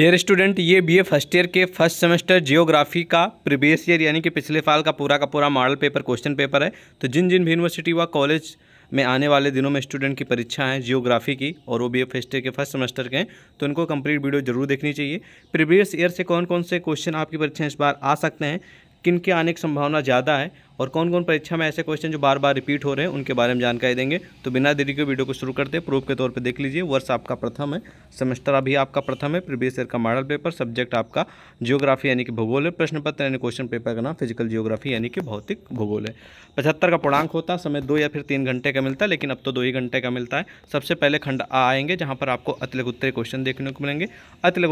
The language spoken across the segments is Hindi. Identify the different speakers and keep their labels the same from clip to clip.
Speaker 1: डियर स्टूडेंट ये बीए फर्स्ट ईयर के फर्स्ट सेमेस्टर जियोग्राफी का प्रीवियस ईयर यानी कि पिछले साल का पूरा का पूरा मॉडल पेपर क्वेश्चन पेपर है तो जिन जिन भी यूनिवर्सिटी व कॉलेज में आने वाले दिनों में स्टूडेंट की परीक्षा है जियोग्राफी की और वो बी ए फर्स्ट ईयर के फर्स्ट सेमेस्टर के हैं तो उनको कंप्लीट वीडियो जरूर देखनी चाहिए प्रीवियस ईयर से कौन कौन से क्वेश्चन आपकी परीक्षा इस बार आ सकते हैं किन के आने की संभावना ज़्यादा है और कौन कौन परीक्षा में ऐसे क्वेश्चन जो बार बार रिपीट हो रहे हैं उनके बारे में जानकारी देंगे तो बिना देरी के वीडियो को शुरू करते हैं प्रूफ के तौर पर देख लीजिए वर्ष आपका प्रथम है सेमेस्टर अभी आपका प्रथम है प्रीवियस ईयर का मॉडल पेपर सब्जेक्ट आपका जियोग्राफी यानी कि भूगोल है प्रश्न पत्र यानी क्वेश्चन पेपर का नाम फिजिकल जियोग्राफी यानी कि भौतिक भूगोल है पचहत्तर का पूर्णांक होता समय दो या फिर तीन घंटे का मिलता है लेकिन अब तो दो ही घंटे का मिलता है सबसे पहले खंड आ आएंगे जहाँ पर आपको उत्तरी क्वेश्चन देखने को मिलेंगे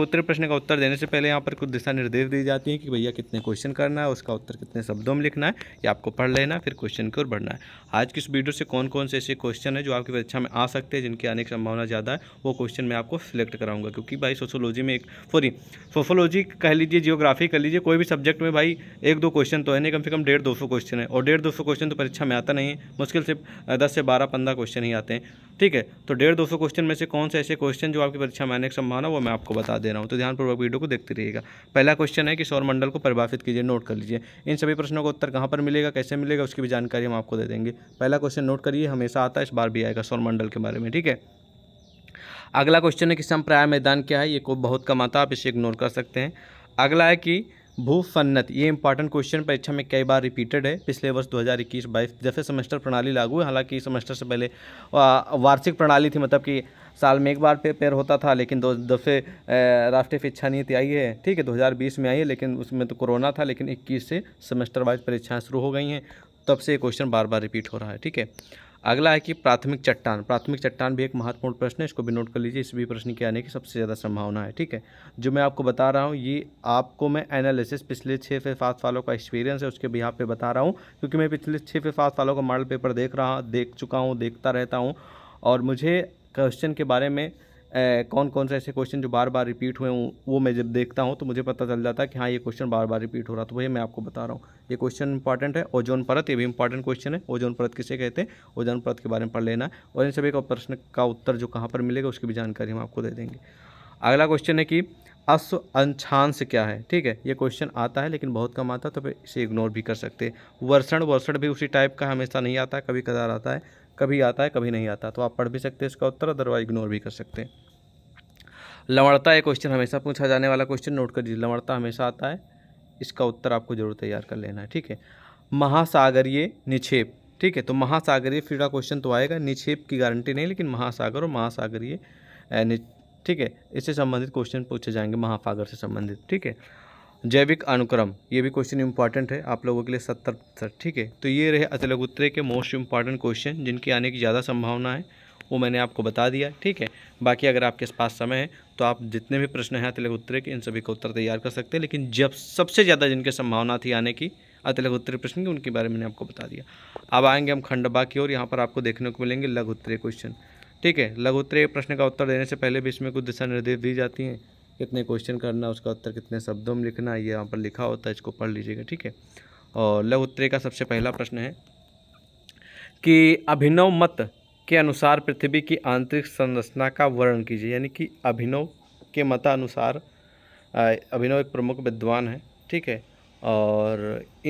Speaker 1: उत्तरी प्रश्न का उत्तर देने से पहले यहाँ पर कुछ दिशा निर्देश दी जाती है कि भैया कितने क्वेश्चन करना है उसका उत्तर कितने शब्दों में लिखना है या आपको पढ़ लेना फिर क्वेश्चन की ओर बढ़ना है आज की इस वीडियो से कौन कौन से ऐसे क्वेश्चन है जो आपकी परीक्षा में आ सकते हैं जिनके आने की संभावना ज़्यादा है वो क्वेश्चन मैं आपको सिलेक्ट कराऊंगा क्योंकि भाई सोशोलॉजी में एक सॉरी सोशोलॉजी कह लीजिए जियोग्राफी कह लीजिए कोई भी सब्जेक्ट में भाई एक दो क्वेश्चन तो है नहीं कम से कम डेढ़ दो क्वेश्चन है और डेढ़ दो क्वेश्चन तो परीक्षा में आता नहीं है मुश्किल से दस से बारह पंद्रह क्वेश्चन ही आते हैं ठीक है तो डेढ़ दो सौ क्वेश्चन में से कौन से ऐसे क्वेश्चन जो आपकी परीक्षा में आने की संभावना वो मैं आपको बता दे रहा हूँ तो ध्यानपूर्वक वीडियो को देखते रहिएगा पहला क्वेश्चन है कि मंडल को परिभाषित कीजिए नोट कर लीजिए इन सभी प्रश्नों का उत्तर कहाँ पर मिलेगा मिलेगा कैसे मिलेगा उसकी भी जानकारी हम आपको दे देंगे पहला क्वेश्चन नोट करिए हमेशा आता है इस बार भी आएगा सौरमंडल के बारे में ठीक है अगला क्वेश्चन है कि संप्राय मैदान क्या है ये को बहुत कम आता आप इसे इग्नोर कर सकते हैं अगला है कि भूफन्नत ये इंपॉर्टेंट क्वेश्चन परीक्षा में कई बार रिपीटेड है पिछले वर्ष 2021-22 जैसे सेमेस्टर प्रणाली लागू है हालांकि सेमेस्टर से पहले वार्षिक प्रणाली थी मतलब कि साल में एक बार पे पेयर होता था लेकिन दो जब से राष्ट्रीय शिक्षा नीति आई है ठीक है 2020 में आई है लेकिन उसमें तो कोरोना था लेकिन 21 से सेमेस्टर वाइज परीक्षाएँ शुरू हो गई हैं तब से ये क्वेश्चन बार बार रिपीट हो रहा है ठीक है अगला है कि प्राथमिक चट्टान प्राथमिक चट्टान भी एक महत्वपूर्ण प्रश्न है इसको भी नोट कर लीजिए इस भी प्रश्न के आने की सबसे ज़्यादा संभावना है ठीक है जो मैं आपको बता रहा हूँ ये आपको मैं एनालिसिस पिछले छः से सात सालों का एक्सपीरियंस है उसके आप पे बता रहा हूँ क्योंकि मैं पिछले छः से सात सालों का मॉडल पेपर देख रहा देख चुका हूँ देखता रहता हूँ और मुझे क्वेश्चन के बारे में ए, कौन कौन से ऐसे क्वेश्चन जो बार बार रिपीट हुए हूँ वो मैं जब देखता हूँ तो मुझे पता चल जाता है कि हाँ ये क्वेश्चन बार बार रिपीट हो रहा तो वही मैं आपको बता रहा हूँ ये क्वेश्चन इंपॉर्टेंट है ओजोन परत ये भी इंपॉर्टेंट क्वेश्चन है ओजोन परत किसे कहते हैं ओजोन परत के बारे में पढ़ लेना है और इन सभी का प्रश्न का उत्तर जो कहाँ पर मिलेगा उसकी भी जानकारी हम आपको दे देंगे अगला क्वेश्चन है कि अश्व अंशांश क्या है ठीक है ये क्वेश्चन आता है लेकिन बहुत कम आता है तो फिर इसे इग्नोर भी कर सकते हैं वर्षण वर्षण भी उसी टाइप का हमेशा नहीं आता कभी कदार आता है कभी आता है कभी नहीं आता तो आप पढ़ भी सकते हैं इसका उत्तर अदरवाइज इग्नोर भी कर सकते हैं लवणता ये क्वेश्चन हमेशा पूछा जाने वाला क्वेश्चन नोट कर दीजिए लवणता हमेशा आता है इसका उत्तर आपको जरूर तैयार कर लेना है ठीक है महासागरीय निक्षेप ठीक है तो महासागरीय फिर क्वेश्चन तो आएगा निक्षेप की गारंटी नहीं लेकिन महासागर और महासागरीय ठीक है इससे संबंधित क्वेश्चन पूछे जाएंगे महासागर से संबंधित ठीक है जैविक अनुक्रम ये भी क्वेश्चन इंपॉर्टेंट है आप लोगों के लिए सत्तर सर ठीक है तो ये रहे उत्तरे के मोस्ट इंपॉर्टेंट क्वेश्चन जिनके आने की ज़्यादा संभावना है वो मैंने आपको बता दिया ठीक है बाकी अगर आपके पास समय है तो आप जितने भी प्रश्न हैं उत्तरे के इन सभी का उत्तर तैयार कर सकते हैं लेकिन जब सबसे ज़्यादा जिनके संभावना थी आने की अतलगुत्तरी प्रश्न की उनके बारे में मैंने आपको बता दिया अब आएंगे हम खंडबा की ओर यहाँ पर आपको देखने को मिलेंगे लघुत्तरीय क्वेश्चन ठीक है लघुत्तरीय प्रश्न का उत्तर देने से पहले भी इसमें कुछ दिशा निर्देश दी जाती हैं कितने क्वेश्चन करना उसका उत्तर कितने शब्दों में लिखना ये यहाँ पर लिखा होता है इसको पढ़ लीजिएगा ठीक है और लघु उत्तरे का सबसे पहला प्रश्न है कि अभिनव मत के अनुसार पृथ्वी की आंतरिक संरचना का वर्णन कीजिए यानी कि अभिनव के मतानुसार अभिनव एक प्रमुख विद्वान है ठीक है और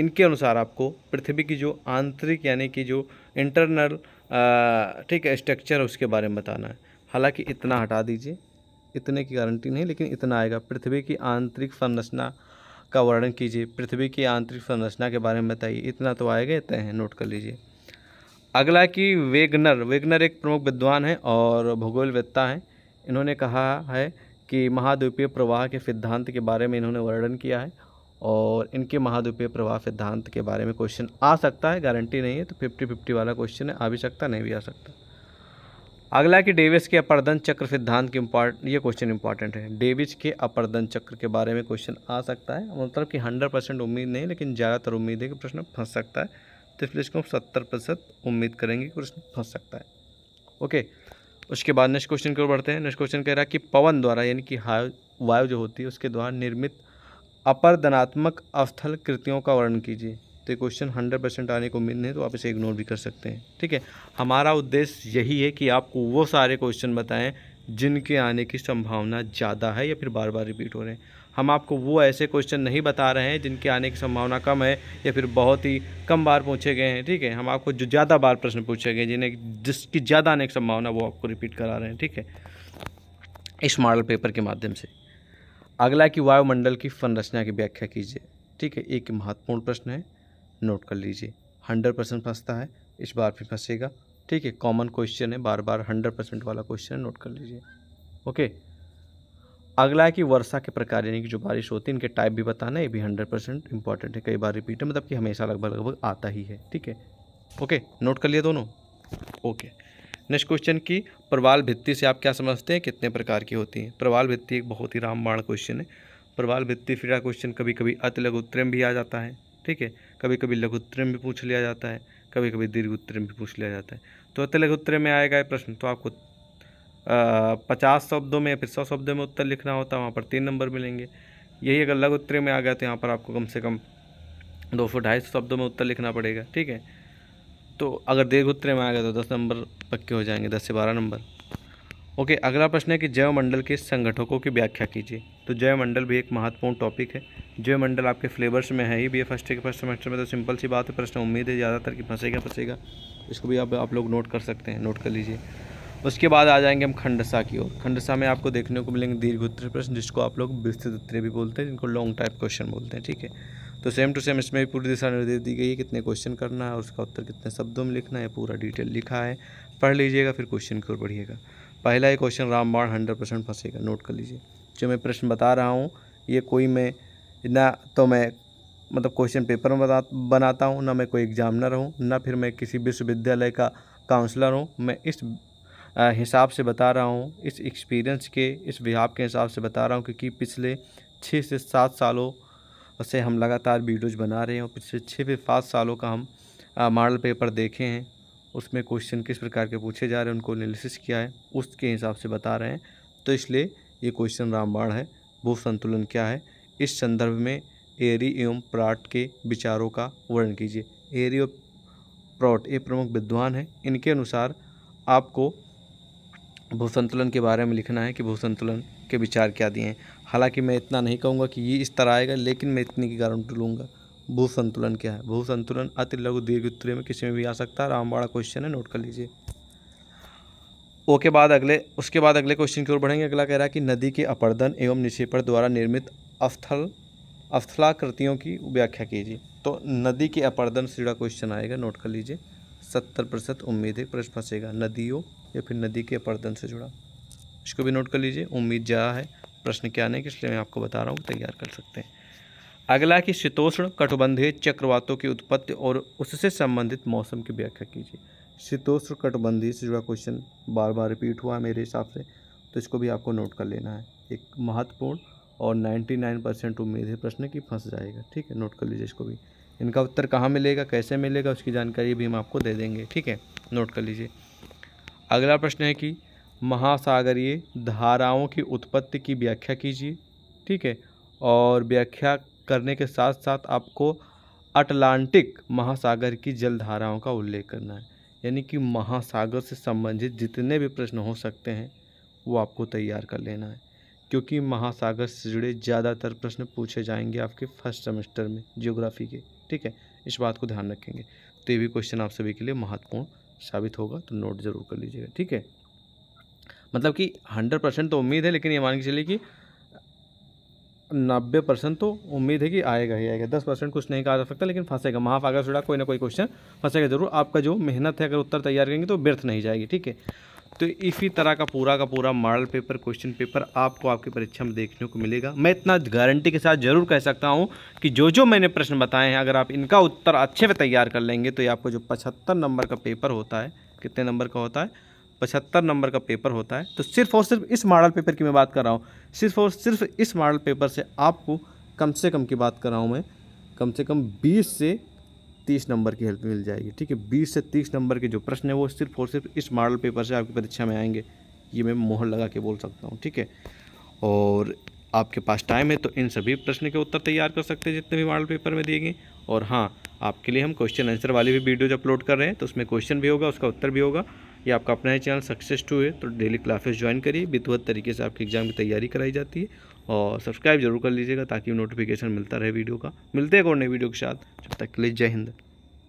Speaker 1: इनके अनुसार आपको पृथ्वी की जो आंतरिक यानी कि जो इंटरनल ठीक है स्ट्रक्चर उसके बारे में बताना है हालांकि इतना हटा दीजिए इतने की गारंटी नहीं लेकिन इतना आएगा पृथ्वी की आंतरिक संरचना का वर्णन कीजिए पृथ्वी की आंतरिक संरचना के बारे में बताइए इतना तो आएगा इतने है नोट कर लीजिए अगला कि वेगनर वेगनर एक प्रमुख विद्वान है और भूगोलवेत्ता हैं इन्होंने कहा है कि महाद्वीपीय प्रवाह के सिद्धांत के बारे में इन्होंने वर्णन किया है और इनके महाद्वीपीय प्रवाह सिद्धांत के बारे में क्वेश्चन आ सकता है गारंटी नहीं है तो फिफ्टी फिफ्टी वाला क्वेश्चन है आ भी सकता नहीं भी आ सकता अगला कि डेविस के अपर्दन चक्र सिद्धांत के इम्पॉर्टेंट ये क्वेश्चन इंपॉर्टेंट है डेविस के अपर्दन चक्र के बारे में क्वेश्चन आ सकता है मतलब कि हंड्रेड परसेंट उम्मीद नहीं लेकिन ज़्यादातर उम्मीद है कि प्रश्न फंस सकता है तो इसलिए इसको हम सत्तर प्रतिशत उम्मीद करेंगे कि प्रश्न फंस सकता है ओके उसके बाद नेक्स्ट क्वेश्चन की ओर बढ़ते हैं नेक्स्ट क्वेश्चन कह रहा है कि पवन द्वारा यानी कि वायु जो होती है उसके द्वारा निर्मित अपर्दनात्मक अस्थल कृतियों का वर्णन कीजिए तो क्वेश्चन हंड्रेड परसेंट आने को मिलने तो आप इसे इग्नोर भी कर सकते हैं ठीक है हमारा उद्देश्य यही है कि आपको वो सारे क्वेश्चन बताएं जिनके आने की संभावना ज़्यादा है या फिर बार बार रिपीट हो रहे हैं हम आपको वो ऐसे क्वेश्चन नहीं बता रहे हैं जिनके आने की संभावना कम है या फिर बहुत ही कम बार पूछे गए हैं ठीक है हम आपको जो ज़्यादा बार प्रश्न पूछे गए जिन्हें जिसकी ज़्यादा आने की संभावना वो आपको रिपीट करा रहे हैं ठीक है इस मॉडल पेपर के माध्यम से अगला कि वायुमंडल की फनरचना की व्याख्या कीजिए ठीक है एक महत्वपूर्ण प्रश्न है नोट कर लीजिए हंड्रेड परसेंट फंसता है इस बार भी फंसेगा ठीक है कॉमन क्वेश्चन है बार बार हंड्रेड परसेंट वाला क्वेश्चन है नोट कर लीजिए ओके अगला है कि वर्षा के प्रकार यानी कि जो बारिश होती है इनके टाइप भी बताना ये भी हंड्रेड परसेंट इंपॉर्टेंट है कई बार रिपीट है मतलब कि हमेशा लगभग लगभग आता ही है ठीक है ओके नोट कर लिए दोनों ओके नेक्स्ट क्वेश्चन की प्रवाल भित्ति से आप क्या समझते हैं कितने प्रकार की होती हैं प्रवाल भित्ति एक बहुत ही रामबाण क्वेश्चन है प्रवाल भित्ति फिरा क्वेश्चन कभी कभी उत्तरम भी आ जाता है ठीक है कभी कभी उत्तर में भी पूछ लिया जाता है कभी कभी दीर्घ उत्तर में भी पूछ लिया जाता है तो अति लघु उत्तर में आएगा ये प्रश्न तो आपको पचास शब्दों में या फिर सौ शब्दों में उत्तर लिखना होता है वहाँ पर तीन नंबर मिलेंगे यही अगर लघु उत्तर में आ गया तो यहाँ पर आपको कम से कम दो सौ ढाई सौ शब्दों में उत्तर लिखना पड़ेगा ठीक है तो अगर दीर्घ उत्तर में आ गया तो दस नंबर पक्के हो जाएंगे दस से बारह नंबर ओके अगला प्रश्न है कि जैव मंडल के संगठकों की व्याख्या कीजिए तो जय मंडल भी एक महत्वपूर्ण टॉपिक है जय मंडल आपके फ्लेवर्स में है ही भी है फर्स्ट के फर्स्ट सेमेस्टर में तो सिंपल सी बात है प्रश्न उम्मीद है ज़्यादातर कि फंसेगा फंसेगा इसको भी आप आप लोग नोट कर सकते हैं नोट कर लीजिए उसके बाद आ जाएंगे हम खंडसा की ओर खंडसा में आपको देखने को मिलेंगे दीर्घ उत्तर प्रश्न जिसको आप लोग विस्तृत उत्तर भी बोलते हैं जिनको लॉन्ग टाइप क्वेश्चन बोलते हैं ठीक है तो सेम टू सेम इसमें भी पूरी दिशा निर्देश दी गई है कितने क्वेश्चन करना है और उसका उत्तर कितने शब्दों में लिखना है पूरा डिटेल लिखा है पढ़ लीजिएगा फिर क्वेश्चन की ओर बढ़िएगा पहला ही क्वेश्चन रामबाण हंड्रेड परसेंट फंसेगा नोट कर लीजिए जो मैं प्रश्न बता रहा हूँ ये कोई मैं ना तो मैं मतलब क्वेश्चन पेपर में बता बनाता हूँ ना मैं कोई एग्जामिनर हूँ ना फिर मैं किसी विश्वविद्यालय का काउंसलर हूँ मैं इस हिसाब से बता रहा हूँ इस एक्सपीरियंस के इस विभाग के हिसाब से बता रहा हूँ क्योंकि पिछले छः से सात सालों से हम लगातार वीडियोज बना रहे हैं और पिछले छः से सात सालों का हम मॉडल पेपर देखे हैं उसमें क्वेश्चन किस प्रकार के पूछे जा रहे हैं उनको एनालिसिस किया है उसके हिसाब से बता रहे हैं तो इसलिए ये क्वेश्चन रामबाण है भू संतुलन क्या है इस संदर्भ में एरी एवं प्राट के विचारों का वर्णन कीजिए एरी और प्रॉट ये प्रमुख विद्वान हैं इनके अनुसार आपको भू संतुलन के बारे में लिखना है कि भू संतुलन के विचार क्या दिए हैं हालांकि मैं इतना नहीं कहूँगा कि ये इस तरह आएगा लेकिन मैं इतनी की गारंटी लूँगा भू संतुलन क्या है भू संतुलन अति लघु दीर्घ उत्तरी में किसी में भी आ सकता है रामबाड़ा क्वेश्चन है नोट कर लीजिए ओके बाद अगले उसके बाद अगले क्वेश्चन की ओर बढ़ेंगे अगला कह रहा है कि नदी के अपर्दन एवं निक्षेपण द्वारा निर्मित अस्थल अस्थलाकृतियों की व्याख्या कीजिए तो नदी के अपर्दन से जुड़ा क्वेश्चन आएगा नोट कर लीजिए सत्तर प्रतिशत उम्मीद है प्रश्न फंसेगा नदियों या फिर नदी के अपर्दन से जुड़ा इसको भी नोट कर लीजिए उम्मीद ज़्यादा है प्रश्न क्या नहीं कि इसलिए मैं आपको बता रहा हूँ तैयार कर सकते हैं अगला कि शीतोष्ण कटबंधीय चक्रवातों की उत्पत्ति और उससे संबंधित मौसम की व्याख्या कीजिए शीतोष्ण कटबंधी से जुड़ा क्वेश्चन बार बार रिपीट हुआ है मेरे हिसाब से तो इसको भी आपको नोट कर लेना है एक महत्वपूर्ण और 99 परसेंट उम्मीद है प्रश्न की फंस जाएगा ठीक है नोट कर लीजिए इसको भी इनका उत्तर कहाँ मिलेगा कैसे मिलेगा उसकी जानकारी भी हम आपको दे देंगे ठीक है नोट कर लीजिए अगला प्रश्न है कि महासागरीय धाराओं की उत्पत्ति की व्याख्या कीजिए ठीक है और व्याख्या करने के साथ साथ आपको अटलांटिक महासागर की जलधाराओं का उल्लेख करना है यानी कि महासागर से संबंधित जितने भी प्रश्न हो सकते हैं वो आपको तैयार कर लेना है क्योंकि महासागर से जुड़े ज़्यादातर प्रश्न पूछे जाएंगे आपके फर्स्ट सेमेस्टर में जियोग्राफी के ठीक है इस बात को ध्यान रखेंगे तो ये भी क्वेश्चन आप सभी के लिए महत्वपूर्ण साबित होगा तो नोट ज़रूर कर लीजिएगा ठीक है मतलब कि हंड्रेड परसेंट तो उम्मीद है लेकिन ये मान के चलिए कि नब्बे परसेंट तो उम्मीद है कि आएगा ही आएगा दस परसेंट कुछ नहीं कहा जा सकता लेकिन फंसेगा फागर सुड़ा कोई ना कोई क्वेश्चन फंसेगा जरूर आपका जो मेहनत है अगर उत्तर तैयार करेंगे तो व्यर्थ नहीं जाएगी ठीक है तो इसी तरह का पूरा का पूरा मॉडल पेपर क्वेश्चन पेपर आपको आपकी परीक्षा में देखने को मिलेगा मैं इतना गारंटी के साथ जरूर कह सकता हूँ कि जो जो मैंने प्रश्न बताए हैं अगर आप इनका उत्तर अच्छे से तैयार कर लेंगे तो ये आपको जो पचहत्तर नंबर का पेपर होता है कितने नंबर का होता है पचहत्तर नंबर का पेपर होता है तो सिर्फ और सिर्फ इस मॉडल पेपर की मैं बात कर रहा हूँ सिर्फ और सिर्फ इस मॉडल पेपर से आपको कम से कम की बात कर रहा हूँ मैं कम से कम बीस से तीस नंबर की हेल्प मिल जाएगी ठीक है बीस से तीस नंबर के जो प्रश्न है वो सिर्फ और सिर्फ इस मॉडल पेपर से आपकी परीक्षा में आएंगे ये मैं मोहर लगा के बोल सकता हूँ ठीक है और आपके पास टाइम है तो इन सभी प्रश्न के उत्तर तैयार कर सकते हैं जितने भी मॉडल पेपर में दिए गए और हाँ आपके लिए हम क्वेश्चन आंसर वाली भी वीडियोज अपलोड कर रहे हैं तो उसमें क्वेश्चन भी होगा उसका उत्तर भी होगा कि आपका अपना ही चैनल सक्सेस टू है तो डेली क्लासेस ज्वाइन करिए विधिवत तरीके से आपके एग्जाम की तैयारी कराई जाती है और सब्सक्राइब जरूर कर लीजिएगा ताकि नोटिफिकेशन मिलता रहे वीडियो का मिलते हैं और नए वीडियो के साथ जब तक के लिए जय हिंद